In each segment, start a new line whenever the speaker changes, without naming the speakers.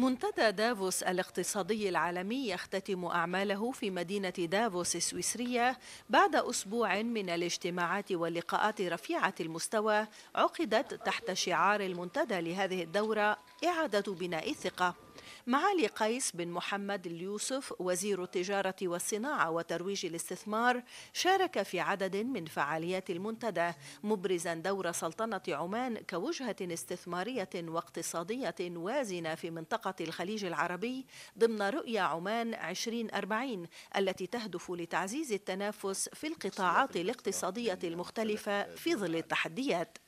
منتدى دافوس الاقتصادي العالمي يختتم أعماله في مدينة دافوس السويسرية بعد أسبوع من الاجتماعات واللقاءات رفيعة المستوى عقدت تحت شعار المنتدى لهذه الدورة إعادة بناء الثقة معالي قيس بن محمد اليوسف وزير التجارة والصناعة وترويج الاستثمار شارك في عدد من فعاليات المنتدى مبرزا دور سلطنة عمان كوجهة استثمارية واقتصادية وازنة في منطقة الخليج العربي ضمن رؤية عمان 2040 التي تهدف لتعزيز التنافس في القطاعات الاقتصادية المختلفة في ظل التحديات.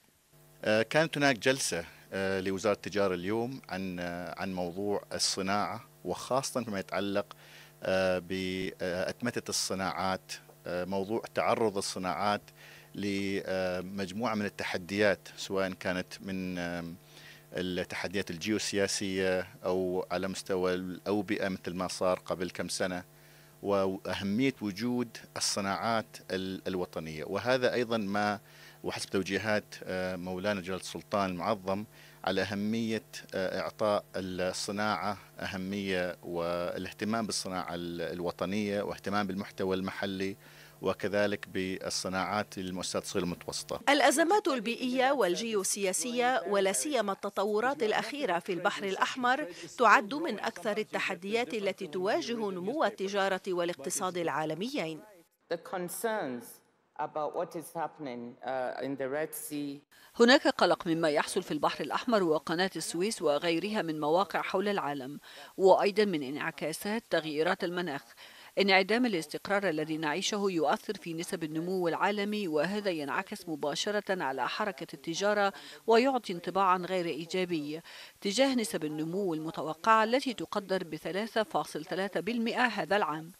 آه، كانت هناك جلسة آه، لوزاره التجاره اليوم عن آه، عن موضوع الصناعه وخاصه فيما يتعلق آه، باتمته الصناعات موضوع تعرض الصناعات لمجموعه من التحديات سواء كانت من التحديات الجيوسياسيه او على مستوى الاوبئه مثل ما صار قبل كم سنه واهميه وجود الصناعات الوطنيه وهذا ايضا ما وحسب توجيهات آه، مولانا جلالة السلطان المعظم على أهمية آه، إعطاء الصناعة أهمية والاهتمام بالصناعة الوطنية واهتمام بالمحتوى المحلي وكذلك بالصناعات المؤسسات الصغيره المتوسطه.
الازمات البيئيه والجيوسياسيه ولا سيما التطورات الاخيره في البحر الاحمر تعد من اكثر التحديات التي تواجه نمو التجاره والاقتصاد العالميين.
Uh,
هناك قلق مما يحصل في البحر الأحمر وقناة السويس وغيرها من مواقع حول العالم وأيضا من انعكاسات تغييرات المناخ انعدام الاستقرار الذي نعيشه يؤثر في نسب النمو العالمي وهذا ينعكس مباشرة على حركة التجارة ويعطي انطباعا غير إيجابي تجاه نسب النمو المتوقعة التي تقدر ب 3.3% هذا العام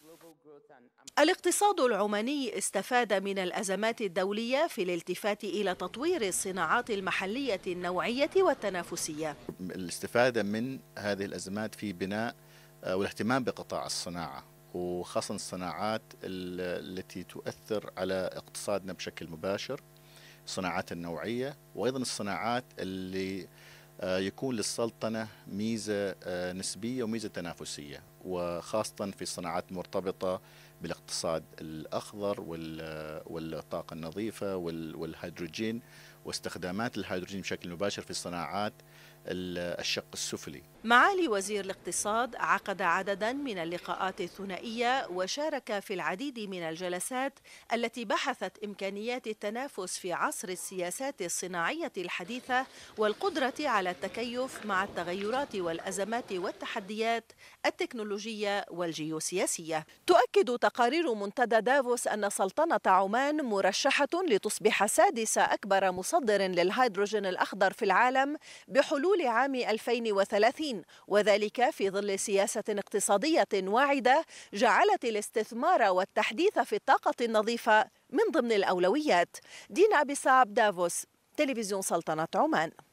الاقتصاد العماني استفاد من الأزمات الدولية في الالتفات إلى تطوير الصناعات المحلية النوعية والتنافسية
الاستفادة من هذه الأزمات في بناء آه، والاهتمام بقطاع الصناعة وخاصة الصناعات التي تؤثر على اقتصادنا بشكل مباشر الصناعات النوعية وأيضا الصناعات اللي آه، يكون للسلطنة ميزة آه، نسبية وميزة تنافسية وخاصة في الصناعات المرتبطة بالاقتصاد الأخضر والطاقة النظيفة والهيدروجين واستخدامات الهيدروجين بشكل مباشر في الصناعات الشق السفلي
معالي وزير الاقتصاد عقد عددا من اللقاءات الثنائيه وشارك في العديد من الجلسات التي بحثت امكانيات التنافس في عصر السياسات الصناعيه الحديثه والقدره على التكيف مع التغيرات والازمات والتحديات التكنولوجيه والجيوسياسيه. تؤكد تقارير منتدى دافوس ان سلطنه عمان مرشحه لتصبح سادس اكبر مصدر للهيدروجين الاخضر في العالم بحلول حلول عام 2030 وذلك في ظل سياسة اقتصادية واعدة جعلت الاستثمار والتحديث في الطاقة النظيفة من ضمن الأولويات دينا أبي دافوس تلفزيون سلطنة عمان